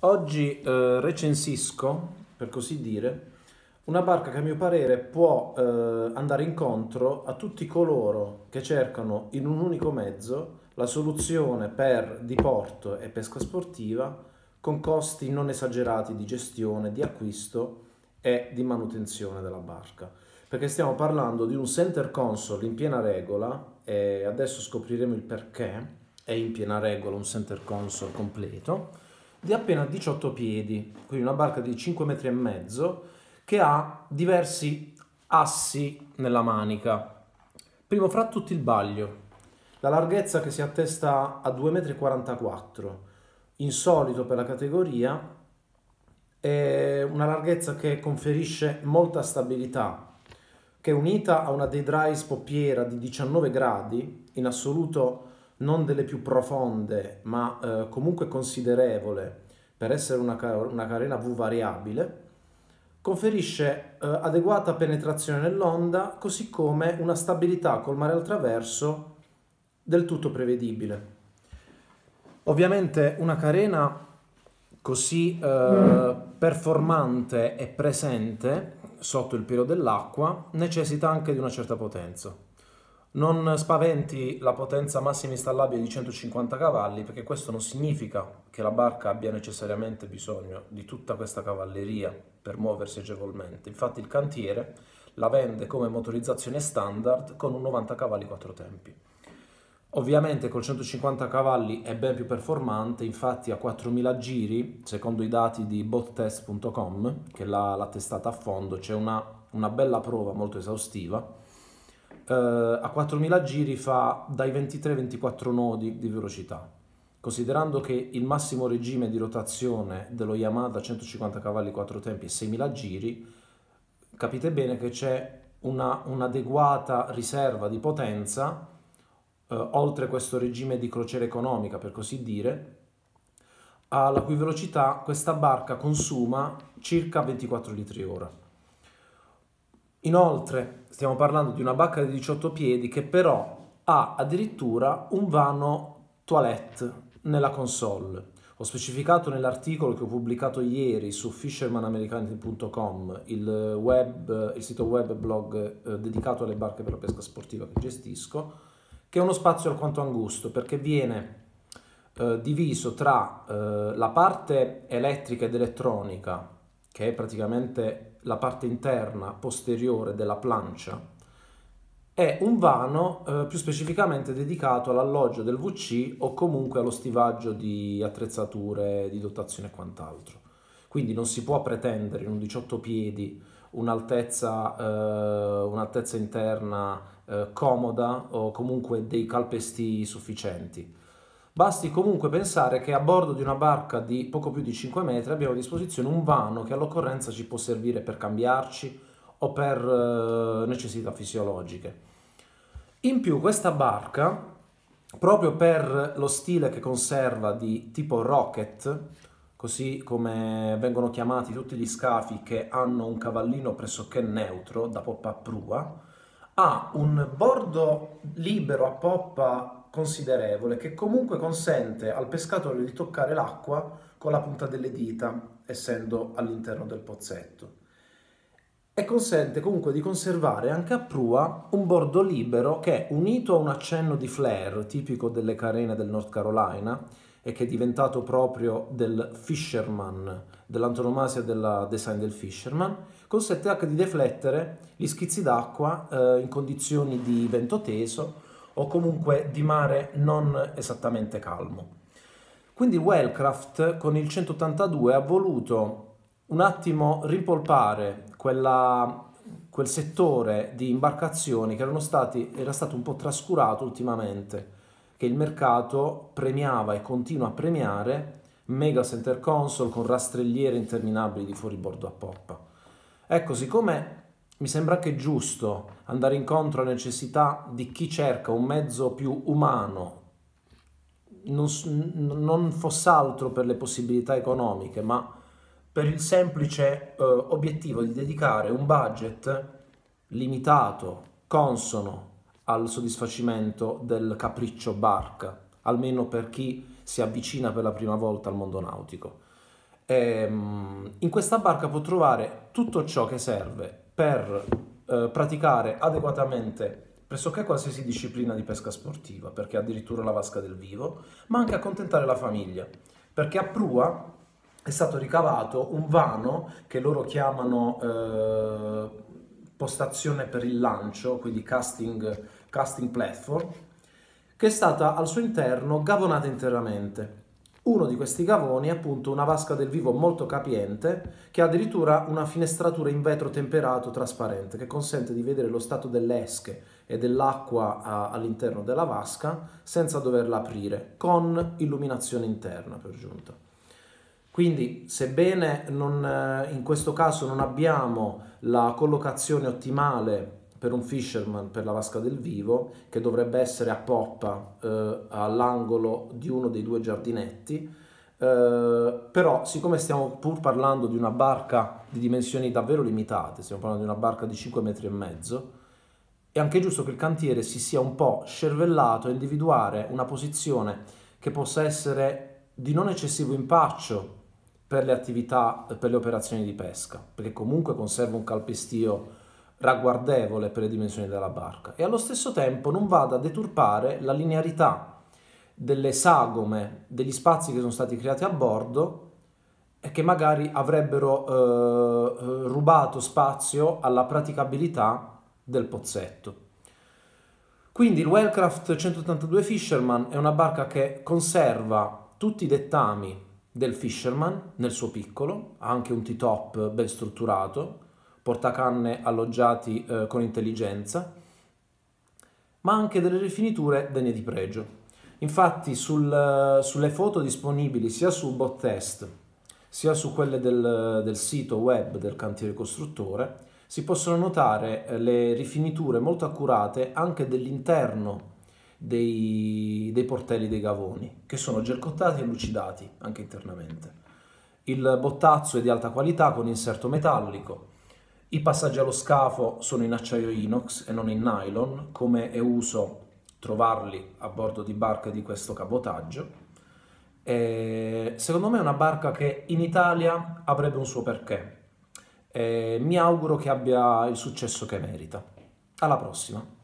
Oggi eh, recensisco, per così dire, una barca che a mio parere può eh, andare incontro a tutti coloro che cercano in un unico mezzo la soluzione per diporto e pesca sportiva con costi non esagerati di gestione, di acquisto e di manutenzione della barca. Perché stiamo parlando di un center console in piena regola e adesso scopriremo il perché è in piena regola un center console completo di appena 18 piedi, quindi una barca di 5 metri e mezzo che ha diversi assi nella manica. Primo fra tutti il baglio, la larghezza che si attesta a 2,44 m, insolito per la categoria, è una larghezza che conferisce molta stabilità, che unita a una day dry spoppiera di 19 gradi, in assoluto non delle più profonde, ma eh, comunque considerevole per essere una, una carena V variabile, conferisce eh, adeguata penetrazione nell'onda, così come una stabilità col mare al traverso del tutto prevedibile. Ovviamente una carena così eh, performante e presente sotto il pelo dell'acqua necessita anche di una certa potenza. Non spaventi la potenza massima installabile di 150 cavalli perché questo non significa che la barca abbia necessariamente bisogno di tutta questa cavalleria per muoversi agevolmente. Infatti il cantiere la vende come motorizzazione standard con un 90 cavalli 4 tempi. Ovviamente col 150 cavalli è ben più performante, infatti a 4000 giri, secondo i dati di bottest.com, che l'ha, l'ha testata a fondo, c'è una, una bella prova molto esaustiva eh, a 4000 giri fa dai 23 ai 24 nodi di velocità. Considerando che il massimo regime di rotazione dello Yamaha 150 cavalli 4 tempi è 6000 giri, capite bene che c'è una, un'adeguata riserva di potenza eh, oltre questo regime di crociera economica, per così dire, alla cui velocità questa barca consuma circa 24 litri ora. Inoltre stiamo parlando di una bacca di 18 piedi che però ha addirittura un vano toilette nella console. Ho specificato nell'articolo che ho pubblicato ieri su fishermanamericani.com, il, il sito web blog eh, dedicato alle barche per la pesca sportiva che gestisco, che è uno spazio alquanto angusto perché viene eh, diviso tra eh, la parte elettrica ed elettronica, che è praticamente la parte interna posteriore della plancia è un vano eh, più specificamente dedicato all'alloggio del VC o comunque allo stivaggio di attrezzature di dotazione e quant'altro. Quindi non si può pretendere in un 18 piedi un'altezza, eh, un'altezza interna eh, comoda o comunque dei calpesti sufficienti Basti comunque pensare che a bordo di una barca di poco più di 5 metri abbiamo a disposizione un vano che all'occorrenza ci può servire per cambiarci o per eh, necessità fisiologiche. In più questa barca, proprio per lo stile che conserva di tipo rocket, così come vengono chiamati tutti gli scafi che hanno un cavallino pressoché neutro da poppa a prua, ha un bordo libero a poppa considerevole che comunque consente al pescatore di toccare l'acqua con la punta delle dita, essendo all'interno del pozzetto e consente comunque di conservare anche a prua un bordo libero che, unito a un accenno di flare tipico delle carene del North Carolina e che è diventato proprio del fisherman, dell'antonomasia del design del fisherman, consente anche di deflettere gli schizzi d'acqua eh, in condizioni di vento teso o comunque di mare non esattamente calmo. Quindi Wellcraft con il 182 ha voluto un attimo ripolpare quella, quel settore di imbarcazioni che stati, era stato un po' trascurato ultimamente, che il mercato premiava e continua a premiare mega center console con rastrelliere interminabili di fuori bordo a poppa. Ecco, siccome mi sembra anche giusto andare incontro alle necessità di chi cerca un mezzo più umano, non, non fosse altro per le possibilità economiche, ma per il semplice eh, obiettivo di dedicare un budget limitato, consono al soddisfacimento del capriccio barca, almeno per chi si avvicina per la prima volta al mondo nautico. E, ehm, in questa barca può trovare tutto ciò che serve per eh, praticare adeguatamente pressoché qualsiasi disciplina di pesca sportiva, perché addirittura la vasca del vivo, ma anche accontentare la famiglia, perché a prua è stato ricavato un vano che loro chiamano eh, postazione per il lancio, quindi casting, casting platform, che è stata al suo interno gavonata interamente. Uno di questi cavoni è appunto una vasca del vivo molto capiente che ha addirittura una finestratura in vetro temperato trasparente che consente di vedere lo stato delle esche e dell'acqua all'interno della vasca senza doverla aprire, con illuminazione interna per giunta. Quindi, sebbene non, eh, in questo caso non abbiamo la collocazione ottimale per un fisherman per la vasca del vivo che dovrebbe essere a poppa eh, all'angolo di uno dei due giardinetti eh, però siccome stiamo pur parlando di una barca di dimensioni davvero limitate stiamo parlando di una barca di 5 metri e mezzo è anche giusto che il cantiere si sia un po' scervellato a individuare una posizione che possa essere di non eccessivo impaccio per le attività, per le operazioni di pesca, perché comunque conserva un calpestio ragguardevole per le dimensioni della barca e allo stesso tempo non vada a deturpare la linearità delle sagome, degli spazi che sono stati creati a bordo e che magari avrebbero eh, eh rubato spazio alla praticabilità del pozzetto. Quindi il Wellcraft 182 Fisherman è una barca che conserva tutti i dettami del Fisherman nel suo piccolo, ha anche un T-top ben strutturato, portacanne alloggiati eh, con intelligenza, ma anche delle rifiniture degne di pregio. Infatti sul, sulle foto disponibili sia su BotTest sia su quelle del, del sito web del cantiere costruttore si possono notare eh, le rifiniture molto accurate anche dell'interno dei, dei, portelli dei gavoni, che sono gercottati e lucidati anche internamente. Il bottazzo è di alta qualità con inserto metallico, i passaggi allo scafo sono in acciaio inox e non in nylon, come è uso trovarli a bordo di barche di questo cabotaggio. E secondo me è una barca che in Italia avrebbe un suo perché. E mi auguro che abbia il successo che merita. Alla prossima!